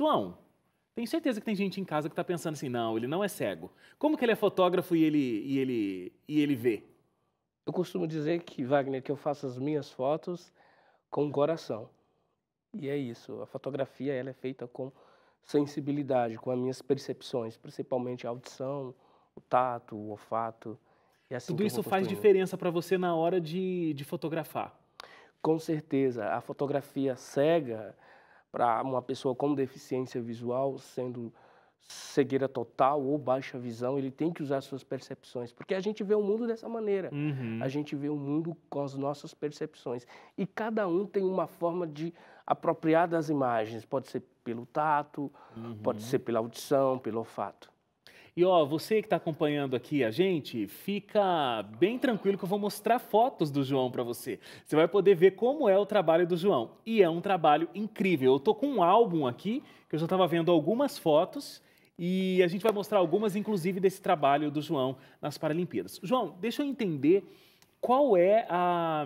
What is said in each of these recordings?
João, tem certeza que tem gente em casa que está pensando assim, não, ele não é cego. Como que ele é fotógrafo e ele, e ele, e ele vê? Eu costumo dizer que, Wagner, que eu faço as minhas fotos com o coração. E é isso, a fotografia ela é feita com sensibilidade, com as minhas percepções, principalmente a audição, o tato, o olfato. É assim Tudo isso faz diferença para você na hora de, de fotografar? Com certeza. A fotografia cega, para uma pessoa com deficiência visual, sendo cegueira total ou baixa visão, ele tem que usar suas percepções, porque a gente vê o mundo dessa maneira. Uhum. A gente vê o mundo com as nossas percepções. E cada um tem uma forma de apropriar das imagens, pode ser pelo tato, uhum. pode ser pela audição, pelo olfato. E ó, você que está acompanhando aqui a gente, fica bem tranquilo que eu vou mostrar fotos do João para você. Você vai poder ver como é o trabalho do João. E é um trabalho incrível. Eu tô com um álbum aqui que eu já estava vendo algumas fotos. E a gente vai mostrar algumas, inclusive, desse trabalho do João nas Paralimpíadas. João, deixa eu entender qual é a,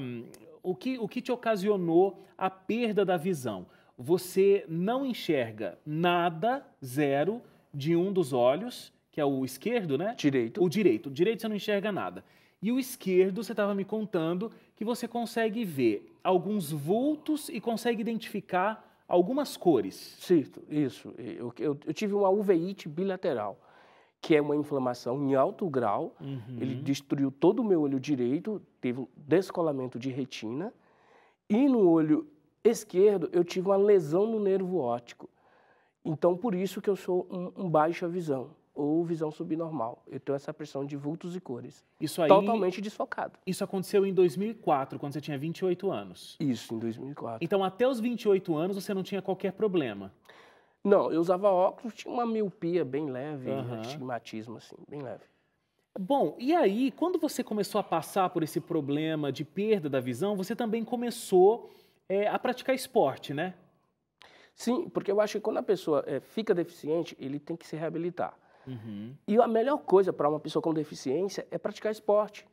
o, que, o que te ocasionou a perda da visão. Você não enxerga nada, zero, de um dos olhos que é o esquerdo, né? Direito. O direito. O direito você não enxerga nada. E o esquerdo, você estava me contando que você consegue ver alguns vultos e consegue identificar algumas cores. Certo, isso. Eu, eu, eu tive uma uveíte bilateral, que é uma inflamação em alto grau. Uhum. Ele destruiu todo o meu olho direito, teve um descolamento de retina. E no olho esquerdo, eu tive uma lesão no nervo óptico. Então, por isso que eu sou um, um baixa visão ou visão subnormal. Eu tenho essa pressão de vultos e cores. Isso aí. Totalmente desfocado. Isso aconteceu em 2004, quando você tinha 28 anos. Isso, em 2004. Então, até os 28 anos, você não tinha qualquer problema. Não, eu usava óculos, tinha uma miopia bem leve, uhum. estigmatismo, assim, bem leve. Bom, e aí, quando você começou a passar por esse problema de perda da visão, você também começou é, a praticar esporte, né? Sim, porque eu acho que quando a pessoa é, fica deficiente, ele tem que se reabilitar. Uhum. E a melhor coisa para uma pessoa com deficiência é praticar esporte.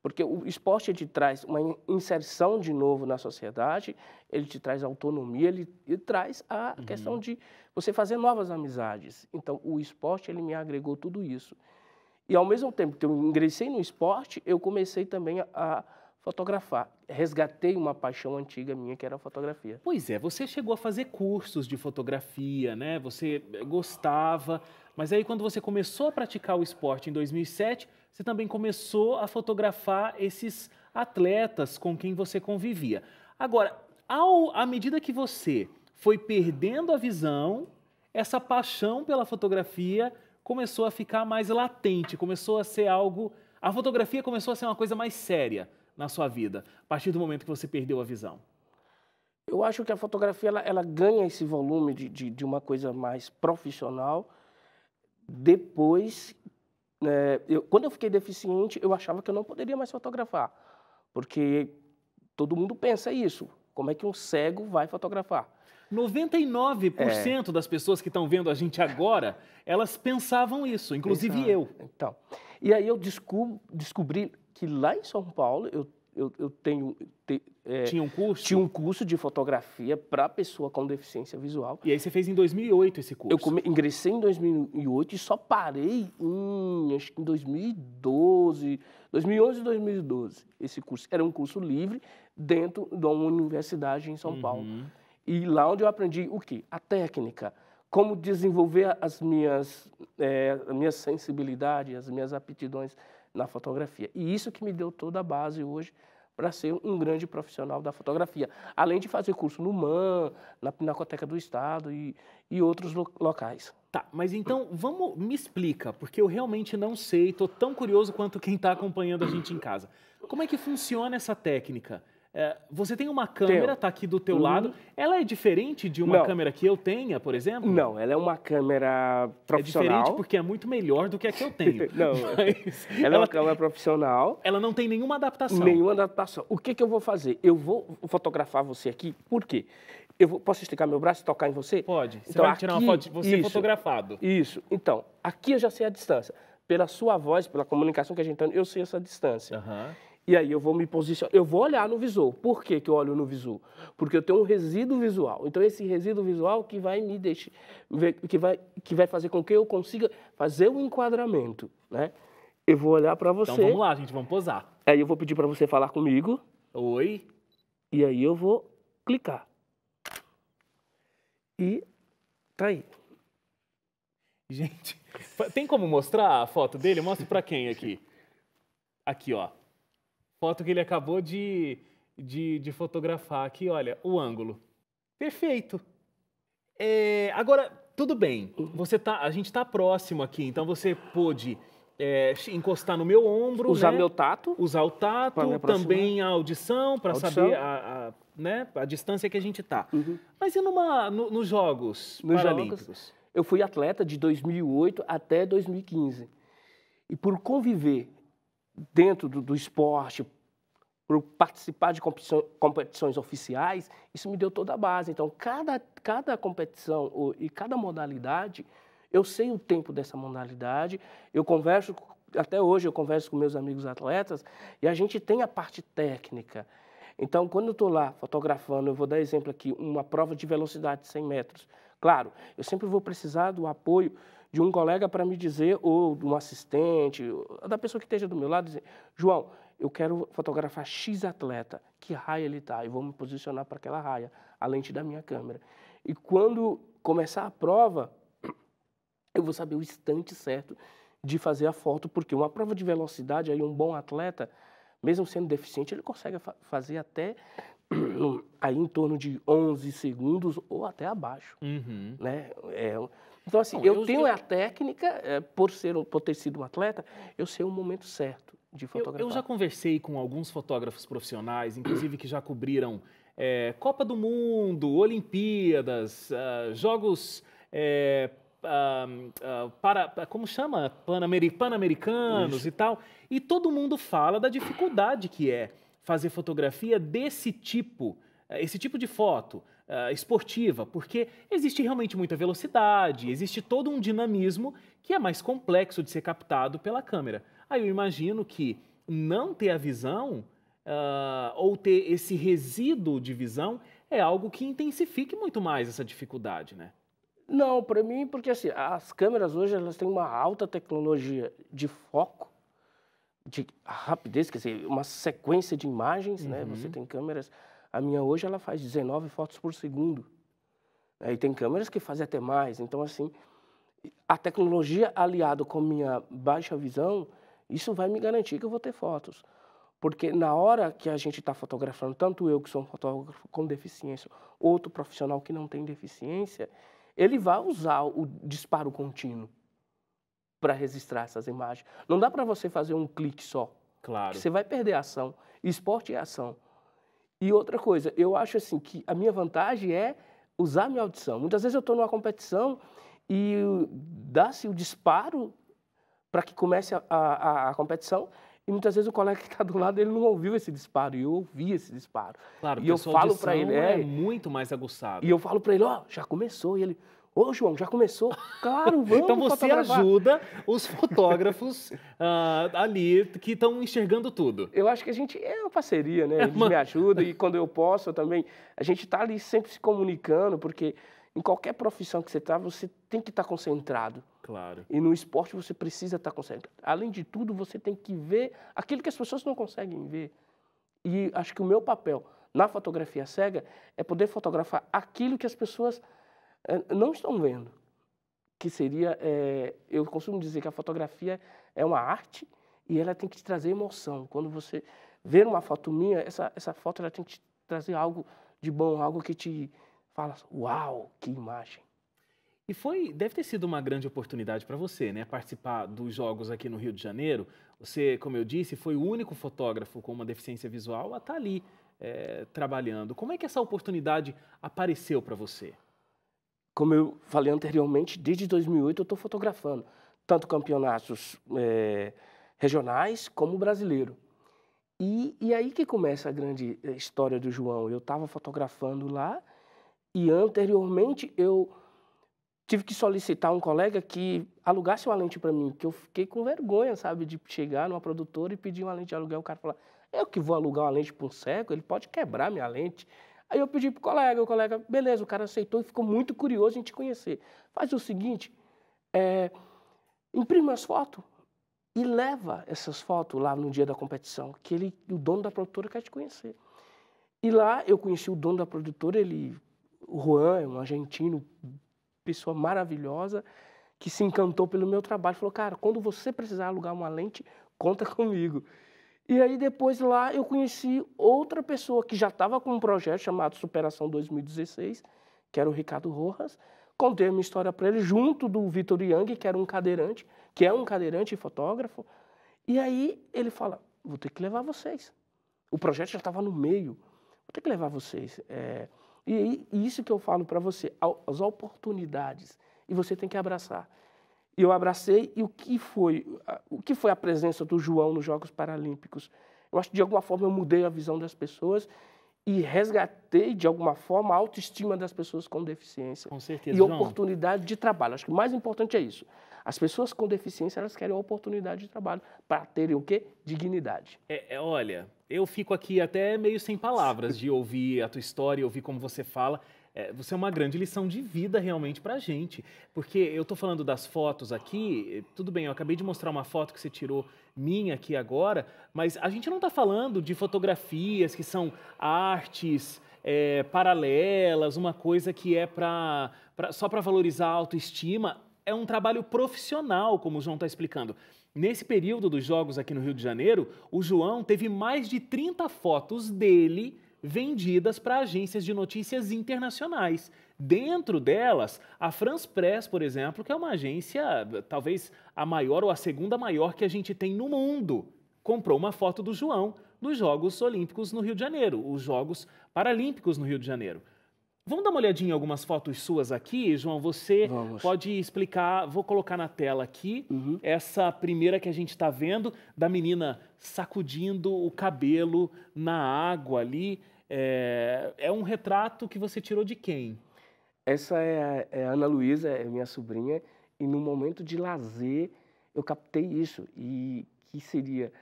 Porque o esporte te traz uma inserção de novo na sociedade, ele te traz autonomia, ele, ele traz a uhum. questão de você fazer novas amizades. Então, o esporte, ele me agregou tudo isso. E, ao mesmo tempo que eu ingressei no esporte, eu comecei também a, a fotografar. Resgatei uma paixão antiga minha que era a fotografia. Pois é, você chegou a fazer cursos de fotografia, né? Você gostava, mas aí quando você começou a praticar o esporte em 2007, você também começou a fotografar esses atletas com quem você convivia. Agora, ao, à medida que você foi perdendo a visão, essa paixão pela fotografia começou a ficar mais latente, começou a ser algo. A fotografia começou a ser uma coisa mais séria na sua vida, a partir do momento que você perdeu a visão? Eu acho que a fotografia ela, ela ganha esse volume de, de, de, uma coisa mais profissional. Depois, é, eu, quando eu fiquei deficiente, eu achava que eu não poderia mais fotografar, porque todo mundo pensa isso. Como é que um cego vai fotografar? 99% é. das pessoas que estão vendo a gente agora, elas pensavam isso, inclusive Exato. eu. Então, e aí eu descubro, descobri que lá em São Paulo eu, eu, eu tenho. Te, é, tinha um curso? Tinha um curso de fotografia para pessoa com deficiência visual. E aí você fez em 2008 esse curso? Eu come, ingressei em 2008 e só parei em, acho que em 2012, 2011 e 2012. Esse curso era um curso livre dentro de uma universidade em São uhum. Paulo. E lá onde eu aprendi o quê? A técnica como desenvolver as minhas, é, minha sensibilidade, as minhas aptidões na fotografia. E isso que me deu toda a base hoje para ser um grande profissional da fotografia, além de fazer curso no MAN, na Pinacoteca do Estado e, e outros lo locais. Tá, mas então vamos me explica, porque eu realmente não sei, estou tão curioso quanto quem está acompanhando a gente em casa. Como é que funciona essa técnica? É, você tem uma câmera, está aqui do teu uhum. lado. Ela é diferente de uma não. câmera que eu tenha, por exemplo? Não, ela é uma câmera é profissional. É diferente porque é muito melhor do que a que eu tenho. não, Mas ela, ela é uma câmera profissional. Ela não tem nenhuma adaptação. Nenhuma adaptação. O que, que eu vou fazer? Eu vou fotografar você aqui, por quê? Eu vou, posso esticar meu braço e tocar em você? Pode. Você então, vai aqui, tirar uma foto de você isso, fotografado. Isso. Então, aqui eu já sei a distância. Pela sua voz, pela comunicação que a gente tá tem, eu sei essa distância. Uhum. E aí eu vou me posicionar, eu vou olhar no visor. Por que, que eu olho no visor? Porque eu tenho um resíduo visual. Então esse resíduo visual que vai me deixar, que vai, que vai fazer com que eu consiga fazer o um enquadramento, né? Eu vou olhar para então, você. Então vamos lá, gente, vamos posar. Aí eu vou pedir para você falar comigo. Oi. E aí eu vou clicar. E tá aí. Gente, tem como mostrar a foto dele? Mostra para quem aqui. Aqui, ó. Foto que ele acabou de, de, de fotografar aqui, olha, o ângulo. Perfeito. É, agora, tudo bem. Você tá, a gente está próximo aqui, então você pôde é, encostar no meu ombro. Usar né? meu tato. Usar o tato, também a audição, para saber a, a, né, a distância que a gente está. Uhum. Mas e numa, no, nos Jogos nos Paralímpicos? Jogos, eu fui atleta de 2008 até 2015. E por conviver dentro do, do esporte, por participar de competições, competições, oficiais, isso me deu toda a base. Então, cada, cada competição e cada modalidade, eu sei o tempo dessa modalidade, eu converso, até hoje eu converso com meus amigos atletas, e a gente tem a parte técnica. Então, quando eu estou lá fotografando, eu vou dar exemplo aqui, uma prova de velocidade de 100 metros. Claro, eu sempre vou precisar do apoio de um colega para me dizer, ou de um assistente, da pessoa que esteja do meu lado, dizer: João, eu quero fotografar X atleta, que raia ele está, e vou me posicionar para aquela raia, a lente da minha câmera. E quando começar a prova, eu vou saber o instante certo de fazer a foto, porque uma prova de velocidade, aí um bom atleta, mesmo sendo deficiente, ele consegue fazer até aí em torno de 11 segundos ou até abaixo, uhum. né? É, então assim, Não, eu, eu, tenho a técnica é, por ser por ter sido um atleta, eu sei o momento certo de fotografar. Eu, eu já conversei com alguns fotógrafos profissionais, inclusive que já cobriram é, Copa do Mundo, Olimpíadas, uh, jogos Uh, uh, para, como chama? Pan-americanos e tal. E todo mundo fala da dificuldade que é fazer fotografia desse tipo eh, esse tipo de foto uh, esportiva, porque existe realmente muita velocidade, existe todo um dinamismo que é mais complexo de ser captado pela câmera. Aí eu imagino que não ter a visão uh, ou ter esse resíduo de visão é algo que intensifique muito mais essa dificuldade, né? Não, para mim, porque assim, as câmeras hoje elas têm uma alta tecnologia de foco, de rapidez, quer dizer, uma sequência de imagens, né? uhum. né? Você tem câmeras a minha hoje ela faz 19 fotos por segundo. aí né, E tem câmeras que fazem até mais. Então, assim, a tecnologia aliado com minha baixa visão, isso vai me garantir que eu vou ter fotos. Porque na hora que a gente está fotografando, tanto eu que sou um fotógrafo com deficiência, outro profissional que não tem deficiência, ele vai usar o disparo contínuo para registrar essas imagens. Não dá para você fazer um clique só. Claro. Você vai perder a ação. Esporte é ação. E outra coisa, eu acho assim que a minha vantagem é usar minha audição. Muitas vezes eu estou numa competição e dá-se o disparo para que comece a, a, a, competição e muitas vezes o colega que está do lado ele não ouviu esse disparo e eu ouvi esse disparo. Claro, e eu falo para ele é, é, muito mais aguçado. E eu falo para ele, ó, oh, já começou e ele Ô, João, já começou? Claro, vamos Então você fotografar. ajuda os fotógrafos uh, ali que estão enxergando tudo. Eu acho que a gente é uma parceria, né? É Eles me ajudam e quando eu posso eu também. A gente está ali sempre se comunicando, porque em qualquer profissão que você está, você tem que estar tá concentrado. Claro. E no esporte você precisa estar tá concentrado. Além de tudo, você tem que ver aquilo que as pessoas não conseguem ver. E acho que o meu papel na fotografia cega é poder fotografar aquilo que as pessoas eh, não estão vendo. Que seria, é, eu costumo dizer que a fotografia é uma arte e ela tem que te trazer emoção. Quando você vê uma foto minha, essa, essa foto ela tem que te trazer algo de bom, algo que te fala, uau, que imagem. E foi, deve ter sido uma grande oportunidade para você, né? Participar dos jogos aqui no Rio de Janeiro. Você, como eu disse, foi o único fotógrafo com uma deficiência visual a estar tá ali é, trabalhando. Como é que essa oportunidade apareceu para você? Como eu falei anteriormente, desde 2008 eu estou fotografando tanto campeonatos é, regionais como brasileiro. E, e aí que começa a grande é, história do João. Eu estava fotografando lá e anteriormente eu tive que solicitar um colega que alugasse uma lente para mim, que eu fiquei com vergonha, sabe, de chegar numa produtora e pedir uma lente de aluguel. O cara falou, eu que vou alugar uma lente para um cego, ele pode quebrar minha lente. Aí eu pedi pro colega, o colega, beleza, o cara aceitou e ficou muito curioso em te conhecer. Faz o seguinte, é, imprime as fotos e leva essas fotos lá no dia da competição, que ele, o dono da produtora quer te conhecer. E lá eu conheci o dono da produtora, ele, o Juan, é um argentino, pessoa maravilhosa, que se encantou pelo meu trabalho, falou, cara, quando você precisar alugar uma lente, conta comigo. E aí depois lá eu conheci outra pessoa que já estava com um projeto chamado Superação 2016, que era o Ricardo Rojas. Contei a minha história para ele junto do Vitor Yang, que era um cadeirante, que é um cadeirante e fotógrafo. E aí ele fala: "Vou ter que levar vocês". O projeto já estava no meio. Vou ter que levar vocês. É... E, e isso que eu falo para você, as oportunidades, e você tem que abraçar. E eu abracei. E o que foi? O que foi a presença do João nos Jogos Paralímpicos? Eu acho que de alguma forma eu mudei a visão das pessoas e resgatei de alguma forma a autoestima das pessoas com deficiência. Com certeza. E oportunidade de trabalho. Acho que o mais importante é isso. As pessoas com deficiência, elas querem oportunidade de trabalho para terem o quê? Dignidade. É, é, olha, eu fico aqui até meio sem palavras de ouvir a tua história, ouvir como você fala é, você é uma grande lição de vida realmente para a gente. Porque eu estou falando das fotos aqui, eh, tudo bem, eu acabei de mostrar uma foto que você tirou minha aqui agora, mas a gente não está falando de fotografias que são artes é, paralelas, uma coisa que é pra, pra só para valorizar a autoestima. É um trabalho profissional, como o João está explicando. Nesse período dos jogos aqui no Rio de Janeiro, o João teve mais de 30 fotos dele vendidas para agências de notícias internacionais. Dentro delas, a France Press, por exemplo, que é uma agência talvez a maior ou a segunda maior que a gente tem no mundo, comprou uma foto do João nos Jogos Olímpicos no Rio de Janeiro, os Jogos Paralímpicos no Rio de Janeiro. Vamos dar uma olhadinha em algumas fotos suas aqui, João. Você Vamos. pode explicar, vou colocar na tela aqui, uhum. essa primeira que a gente está vendo, da menina sacudindo o cabelo na água ali. É, é um retrato que você tirou de quem? Essa é, a, é Ana Luísa, é minha sobrinha, e no momento de lazer eu captei isso. E que seria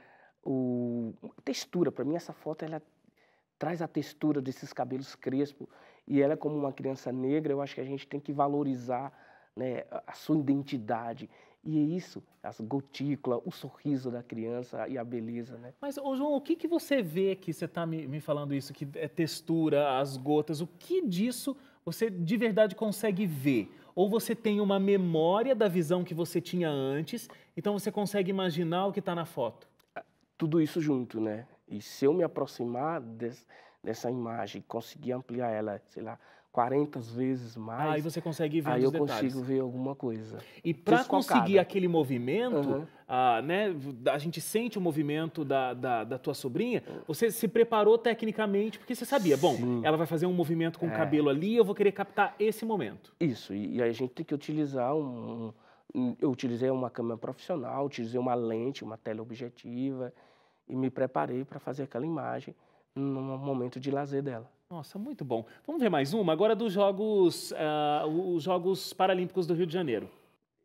o textura, para mim essa foto ela traz a textura desses cabelos crespos e ela é como uma criança negra, eu acho que a gente tem que valorizar né, a sua identidade. E é isso, as gotículas, o sorriso da criança e a beleza, né? Mas, ô João, o que, que você vê que você está me, me falando isso, que é textura, as gotas, o que disso você de verdade consegue ver? Ou você tem uma memória da visão que você tinha antes, então você consegue imaginar o que está na foto? Ah, tudo isso junto, né? E se eu me aproximar des, dessa imagem, conseguir ampliar ela, sei lá, 40 vezes mais. Aí você consegue ver Aí eu detalhes. consigo ver alguma coisa. E para conseguir aquele movimento, uhum. ah, né, a gente sente o movimento da, da, da, tua sobrinha, você se preparou tecnicamente, porque você sabia, bom, ela vai fazer um movimento com é. o cabelo ali, eu vou querer captar esse momento. Isso, e, e aí a gente tem que utilizar um, um eu utilizei uma câmera profissional, utilizei uma lente, uma teleobjetiva objetiva e me preparei para fazer aquela imagem num momento de lazer dela. Nossa, muito bom. Vamos ver mais uma agora dos Jogos, uh, os Jogos Paralímpicos do Rio de Janeiro.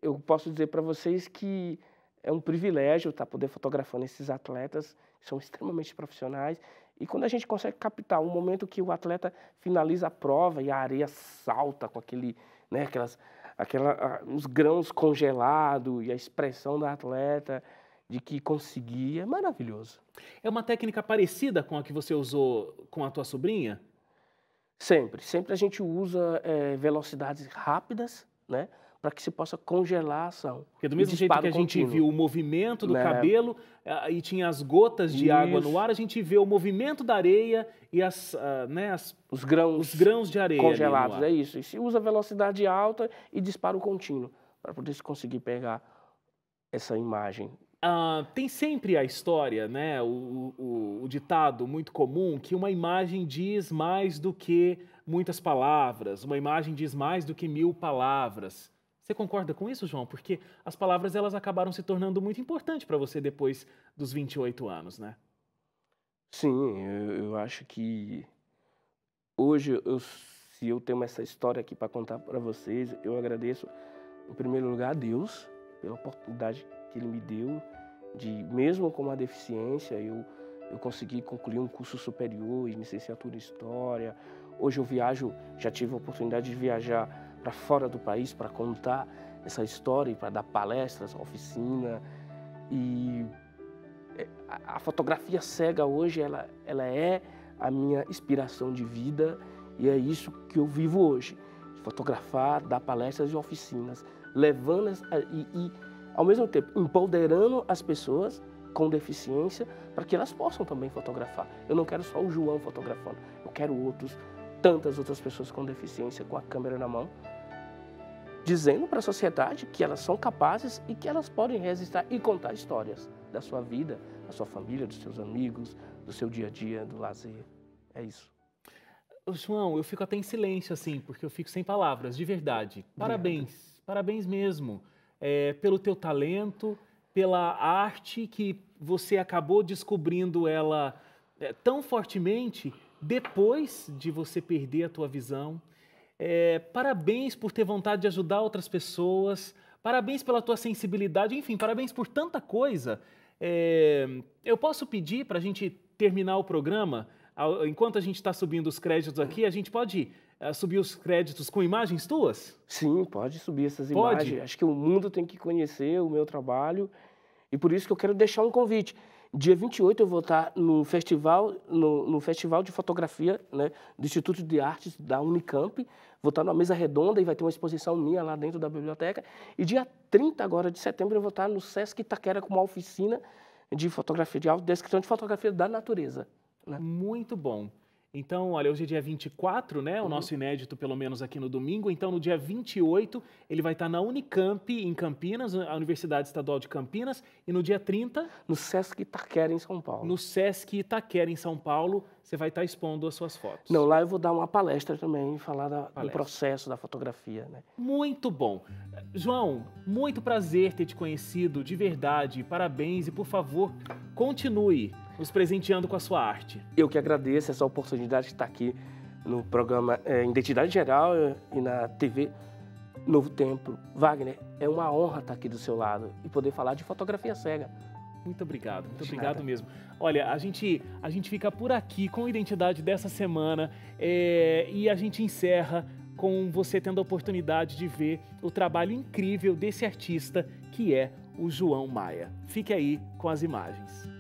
Eu posso dizer para vocês que é um privilégio estar tá, poder fotografar esses atletas, são extremamente profissionais. E quando a gente consegue captar um momento que o atleta finaliza a prova e a areia salta com aquele, né, aquelas, aquela, ah, os grãos congelados e a expressão da atleta, de que conseguir é maravilhoso. É uma técnica parecida com a que você usou com a tua sobrinha? Sempre. Sempre a gente usa é, velocidades rápidas, né? Para que se possa congelar a ação. Porque do mesmo jeito que a gente contínuo. viu o movimento do né? cabelo e tinha as gotas de Isso. água no ar, a gente vê o movimento da areia e as, uh, né, as, os, grãos os grãos de areia. Congelados, é isso. E se usa velocidade alta e disparo contínuo, para poder se conseguir pegar essa imagem Uh, tem sempre a história, né? O, o, o, ditado muito comum que uma imagem diz mais do que muitas palavras, uma imagem diz mais do que mil palavras. Você concorda com isso, João? Porque as palavras elas acabaram se tornando muito importantes para você depois dos 28 anos, né? Sim, eu, eu acho que hoje, eu, se eu tenho essa história aqui para contar para vocês, eu agradeço, em primeiro lugar, a Deus pela oportunidade que Ele me deu de mesmo com uma deficiência, eu, eu consegui concluir um curso superior em licenciatura em História. Hoje eu viajo, já tive a oportunidade de viajar para fora do país para contar essa história e para dar palestras, oficina. E é, a, fotografia cega hoje, ela, ela é a minha inspiração de vida e é isso que eu vivo hoje. Fotografar, dar palestras e oficinas, levando as, e, e ao mesmo tempo empoderando as pessoas com deficiência para que elas possam também fotografar. Eu não quero só o João fotografando, eu quero outros, tantas outras pessoas com deficiência com a câmera na mão, dizendo para a sociedade que elas são capazes e que elas podem resistir e contar histórias da sua vida, da sua família, dos seus amigos, do seu dia a dia, do lazer. É isso. João, eu fico até em silêncio assim, porque eu fico sem palavras, de verdade. Parabéns, Obrigado. parabéns mesmo é, pelo teu talento, pela arte que você acabou descobrindo ela é, tão fortemente depois de você perder a tua visão. É, parabéns por ter vontade de ajudar outras pessoas. Parabéns pela tua sensibilidade. Enfim, parabéns por tanta coisa. É, eu posso pedir para a gente terminar o programa enquanto a gente está subindo os créditos aqui, a gente pode eh, subir os créditos com imagens tuas? Sim, pode subir essas pode. imagens. Acho que o mundo tem que conhecer o meu trabalho e por isso que eu quero deixar um convite. Dia 28 eu vou estar no festival, no, no festival de fotografia né, do Instituto de Artes da Unicamp. Vou estar numa mesa redonda e vai ter uma exposição minha lá dentro da biblioteca. E dia 30 agora de setembro eu vou estar no Sesc Itaquera com uma oficina de fotografia, de descrição de fotografia da natureza. Né? Muito bom. Então, olha, hoje é dia 24, né? O uhum. nosso inédito, pelo menos aqui no domingo. Então, no dia 28, ele vai estar na Unicamp, em Campinas, a Universidade Estadual de Campinas. E no dia 30. No Sesc Itaquera, em São Paulo. No Sesc Itaquera, em São Paulo, você vai estar expondo as suas fotos. Não, lá eu vou dar uma palestra também, falar da, palestra. do processo da fotografia, né? Muito bom. João, muito prazer ter te conhecido, de verdade. Parabéns e, por favor, continue nos presenteando com a sua arte. Eu que agradeço essa oportunidade de estar aqui no programa é, Identidade Geral e na TV Novo Tempo. Wagner, é uma honra estar aqui do seu lado e poder falar de fotografia cega. Muito obrigado, muito obrigado mesmo. Olha, a gente, a gente fica por aqui com a identidade dessa semana é, e a gente encerra com você tendo a oportunidade de ver o trabalho incrível desse artista que é o João Maia. Fique aí com as imagens.